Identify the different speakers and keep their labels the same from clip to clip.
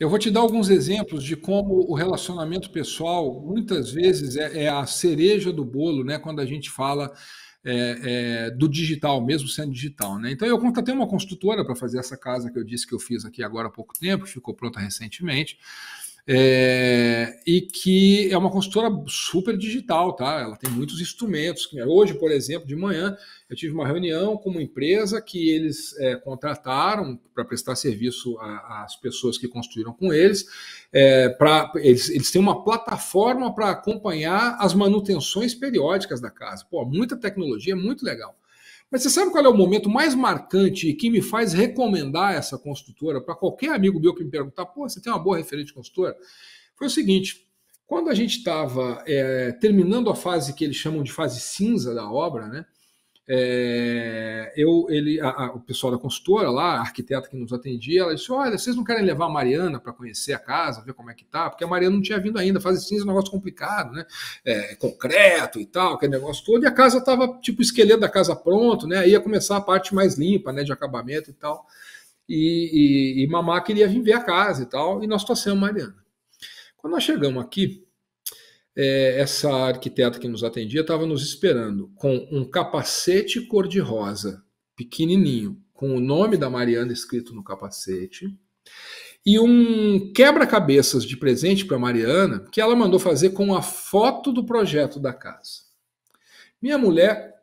Speaker 1: Eu vou te dar alguns exemplos de como o relacionamento pessoal muitas vezes é, é a cereja do bolo, né? Quando a gente fala é, é, do digital, mesmo sendo digital, né? Então eu contratei uma construtora para fazer essa casa que eu disse que eu fiz aqui agora há pouco tempo, ficou pronta recentemente. É, e que é uma consultora super digital, tá? Ela tem muitos instrumentos. Hoje, por exemplo, de manhã, eu tive uma reunião com uma empresa que eles é, contrataram para prestar serviço às pessoas que construíram com eles. É, pra, eles, eles têm uma plataforma para acompanhar as manutenções periódicas da casa. Pô, muita tecnologia, muito legal. Mas você sabe qual é o momento mais marcante e que me faz recomendar essa construtora para qualquer amigo meu que me perguntar, pô, você tem uma boa referente construtora? Foi o seguinte, quando a gente estava é, eh, terminando a fase que eles chamam de fase cinza da obra, né? É, eu, ele, a, a, o pessoal da consultora lá, a arquiteta que nos atendia, ela disse: Olha, vocês não querem levar a Mariana para conhecer a casa, ver como é que tá? Porque a Mariana não tinha vindo ainda, faz cinza é um negócio complicado, né? É, concreto e tal, aquele negócio todo. E a casa estava tipo o esqueleto da casa pronto, né? Aí ia começar a parte mais limpa, né, de acabamento e tal. E, e, e mamá queria vir ver a casa e tal, e nós trouxemos a Mariana. Quando nós chegamos aqui, é, essa arquiteta que nos atendia estava nos esperando com um capacete cor-de-rosa, pequenininho, com o nome da Mariana escrito no capacete, e um quebra-cabeças de presente para Mariana que ela mandou fazer com a foto do projeto da casa. Minha mulher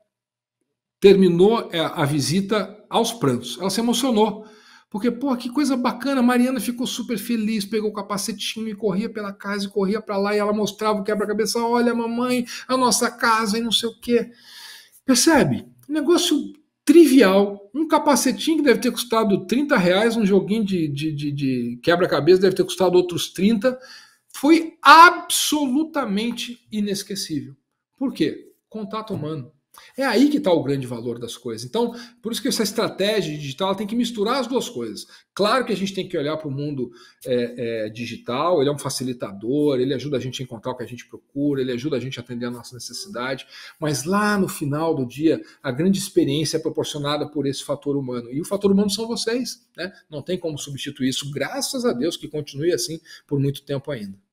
Speaker 1: terminou é, a visita aos prantos. Ela se emocionou porque, pô, que coisa bacana, a Mariana ficou super feliz, pegou o capacetinho e corria pela casa e corria para lá e ela mostrava o quebra-cabeça, olha, mamãe, a nossa casa e não sei o quê. Percebe? Negócio trivial. Um capacetinho que deve ter custado 30 reais, um joguinho de, de, de, de quebra-cabeça deve ter custado outros 30. Foi absolutamente inesquecível. Por quê? Contato humano. É aí que está o grande valor das coisas. Então, por isso que essa estratégia digital tem que misturar as duas coisas. Claro que a gente tem que olhar para o mundo é, é, digital, ele é um facilitador, ele ajuda a gente a encontrar o que a gente procura, ele ajuda a gente a atender a nossa necessidade, mas lá no final do dia, a grande experiência é proporcionada por esse fator humano. E o fator humano são vocês, né? Não tem como substituir isso. Graças a Deus que continue assim por muito tempo ainda.